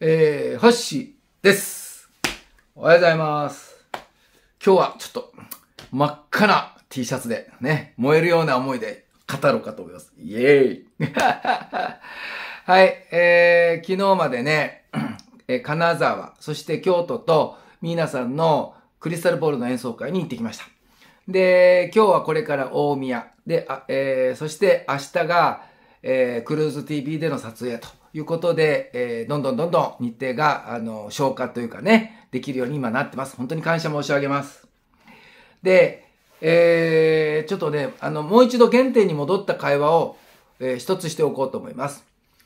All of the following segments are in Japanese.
えー、ーです。おはようございます。今日はちょっと真っ赤な T シャツでね、燃えるような思いで語ろうかと思います。イエーイ はい、えー、昨日までね、え金沢、そして京都と皆さんのクリスタルボールの演奏会に行ってきました。で、今日はこれから大宮。で、あえー、そして明日が、えー、クルーズ TV での撮影と。いうことで、えー、どんどんどんどん日程が、あの、消化というかね、できるように今なってます。本当に感謝申し上げます。で、えー、ちょっとね、あの、もう一度原点に戻った会話を、えー、一つしておこうと思います。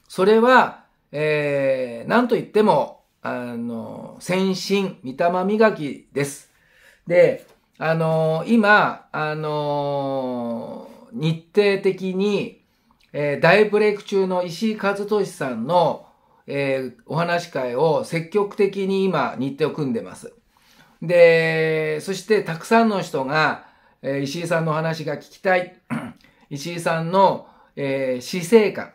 それは、えー、なんと言っても、あの、先進、御霊磨きです。で、あのー、今、あのー、日程的に、えー、大ブレイク中の石井和俊さんの、えー、お話会を積極的に今日程を組んでます。で、そしてたくさんの人が、えー、石井さんのお話が聞きたい。石井さんの、えー、死生観。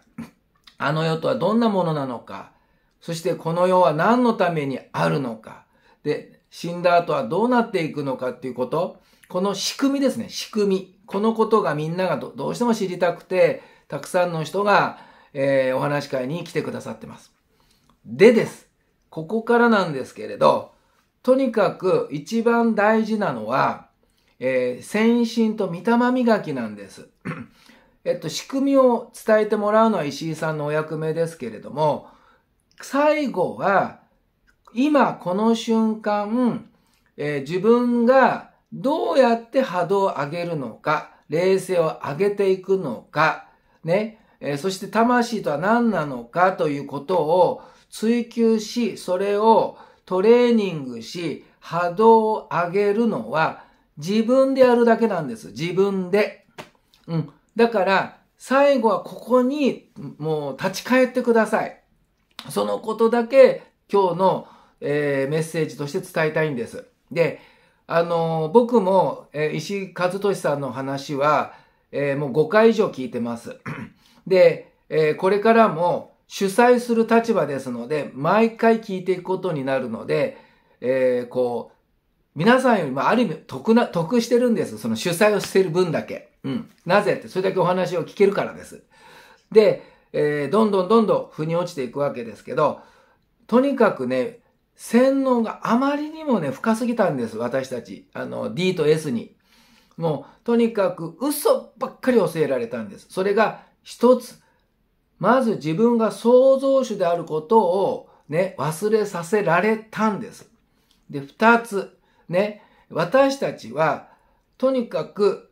あの世とはどんなものなのか。そしてこの世は何のためにあるのか。で、死んだ後はどうなっていくのかっていうこと。この仕組みですね、仕組み。このことがみんながどうしても知りたくて、たくさんの人が、えー、お話し会に来てくださってます。でです。ここからなんですけれど、とにかく一番大事なのは、えー、先進と御霊磨きなんです。えっと、仕組みを伝えてもらうのは石井さんのお役目ですけれども、最後は、今この瞬間、えー、自分がどうやって波動を上げるのか、冷静を上げていくのか、ね、えそして魂とは何なのかということを追求し、それをトレーニングし、波動を上げるのは自分でやるだけなんです。自分で。うん。だから、最後はここにもう立ち返ってください。そのことだけ今日の、えー、メッセージとして伝えたいんです。で、あのー、僕も、えー、石井和俊さんの話は、えー、もう5回以上聞いてます。で、えー、これからも主催する立場ですので、毎回聞いていくことになるので、えー、こう、皆さんよりもある意味得な、得してるんです。その主催をしてる分だけ。うん。なぜって、それだけお話を聞けるからです。で、えー、どんどんどんどん腑に落ちていくわけですけど、とにかくね、洗脳があまりにもね、深すぎたんです、私たち。あの、D と S に。もうとにかく嘘ばっかり教えられたんです。それが一つ、まず自分が創造主であることをね、忘れさせられたんです。で、二つ、ね、私たちはとにかく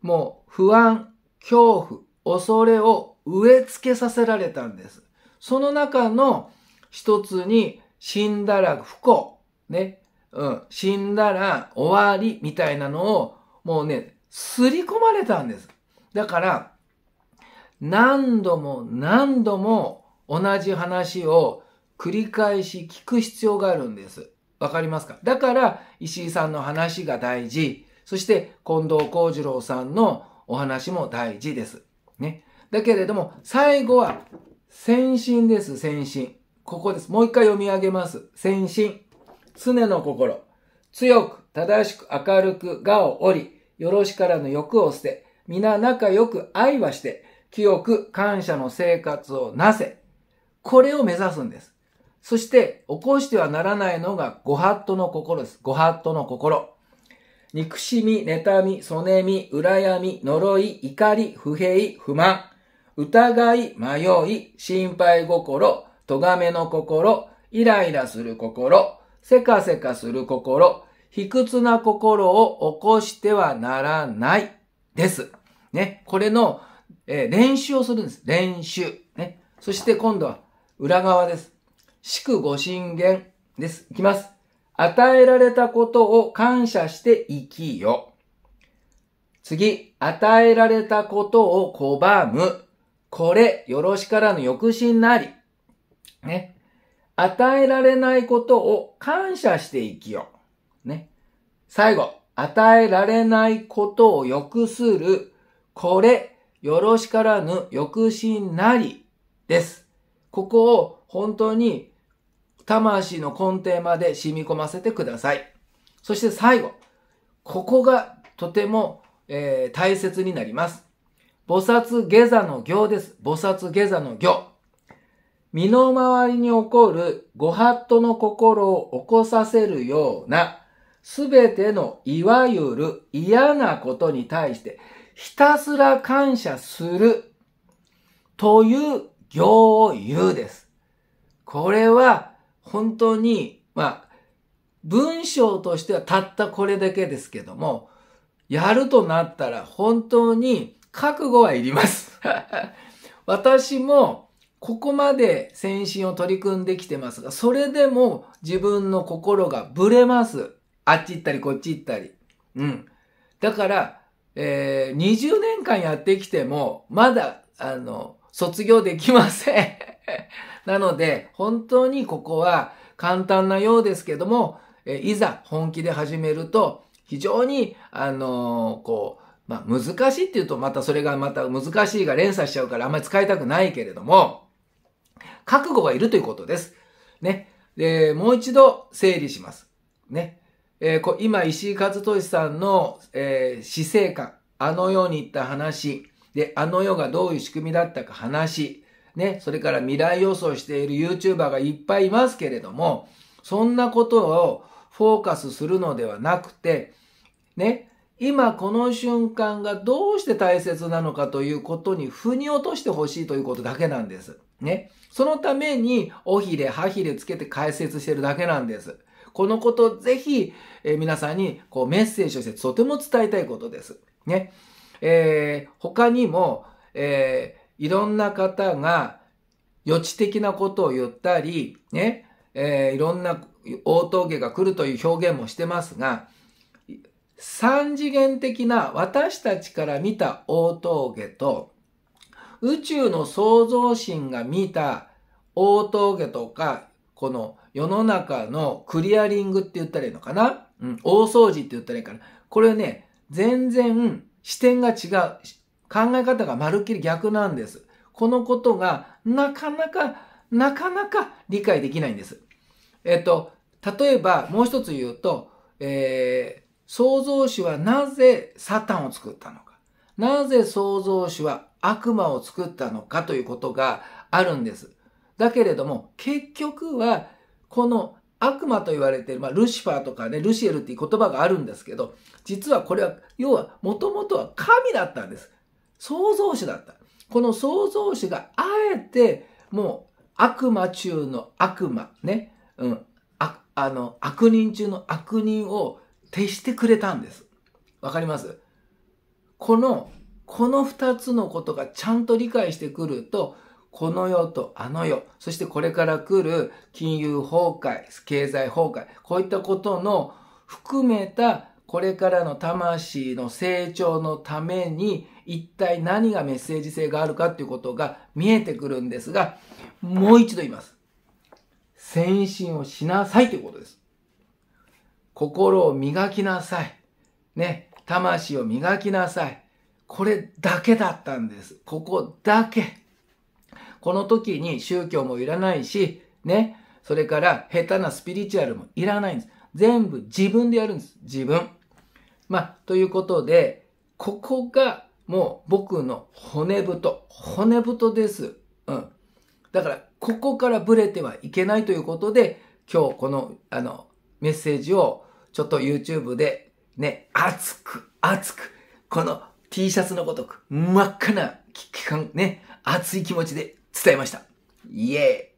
もう不安、恐怖、恐れを植え付けさせられたんです。その中の一つに死んだら不幸、ね、うん、死んだら終わりみたいなのをもうね、刷り込まれたんです。だから、何度も何度も同じ話を繰り返し聞く必要があるんです。わかりますかだから、石井さんの話が大事。そして、近藤幸次郎さんのお話も大事です。ね。だけれども、最後は、先進です、先進。ここです。もう一回読み上げます。先進。常の心。強く、正しく、明るく、がを折り、よろしからぬ欲を捨て、皆仲良く愛はして、清く感謝の生活をなせ。これを目指すんです。そして、起こしてはならないのが、ご法度の心です。ご法度の心。憎しみ、妬み、そねみ、羨み、呪い、怒り、不平、不満、疑い、迷い、心配心、咎めの心、イライラする心、せかせかする心、卑屈な心を起こしてはならないです。ね。これの、えー、練習をするんです。練習。ね。そして今度は裏側です。祝五神言です。いきます。与えられたことを感謝して生きよ。次、与えられたことを拒む。これ、よろしからぬ抑止なり。ね。与えられないことを感謝して生きよ最後、与えられないことを欲する、これ、よろしからぬ抑止なりです。ここを本当に魂の根底まで染み込ませてください。そして最後、ここがとても、えー、大切になります。菩薩下座の行です。菩薩下座の行。身の回りに起こるご法度の心を起こさせるようなすべてのいわゆる嫌なことに対してひたすら感謝するという行を言うです。これは本当に、まあ、文章としてはたったこれだけですけども、やるとなったら本当に覚悟はいります 私もここまで先進を取り組んできてますが、それでも自分の心がブレます。あっち行ったりこっち行ったり。うん。だから、えー、20年間やってきても、まだ、あの、卒業できません なので、本当にここは簡単なようですけども、えいざ本気で始めると、非常に、あのー、こう、まあ、難しいって言うと、またそれがまた難しいが連鎖しちゃうからあんまり使いたくないけれども、覚悟がいるということです。ね。で、もう一度整理します。ね。えー、今、石井和俊さんの、えー、死生観、あの世に行った話、で、あの世がどういう仕組みだったか話、ね、それから未来予想している YouTuber がいっぱいいますけれども、そんなことをフォーカスするのではなくて、ね、今この瞬間がどうして大切なのかということに腑に落としてほしいということだけなんです。ね。そのために、おひれ、はひれつけて解説してるだけなんです。このことぜひ、えー、皆さんにこうメッセージとしてとても伝えたいことです。ね。えー、他にも、えー、いろんな方が予知的なことを言ったり、ね、えー、いろんな大峠が来るという表現もしてますが、三次元的な私たちから見た大峠と、宇宙の創造神が見た大峠とかこの世の中のクリアリングって言ったらいいのかなうん、大掃除って言ったらいいから。これね、全然視点が違う。考え方がまるっきり逆なんです。このことがなかなか、なかなか理解できないんです。えっと、例えばもう一つ言うと、えー、創造主はなぜサタンを作ったのか。なぜ創造主は悪魔を作ったのかということがあるんです。だけれども、結局は、この悪魔と言われている、まあ、ルシファーとかね、ルシエルっていう言葉があるんですけど、実はこれは、要は、もともとは神だったんです。創造主だった。この創造主があえて、もう、悪魔中の悪魔、ね、うん、あ、あの、悪人中の悪人を徹してくれたんです。わかりますこの、この二つのことがちゃんと理解してくると、この世とあの世、そしてこれから来る金融崩壊、経済崩壊、こういったことの含めたこれからの魂の成長のために一体何がメッセージ性があるかということが見えてくるんですが、もう一度言います。先進をしなさいということです。心を磨きなさい。ね、魂を磨きなさい。これだけだったんです。ここだけ。この時に宗教もいらないし、ね、それから下手なスピリチュアルもいらないんです。全部自分でやるんです。自分。まあ、ということで、ここがもう僕の骨太。骨太です。うん。だから、ここからブレてはいけないということで、今日この、あの、メッセージをちょっと YouTube でね、熱く、熱く、この T シャツのごとく、真っ赤な、ね、熱い気持ちで伝えました。イエーイ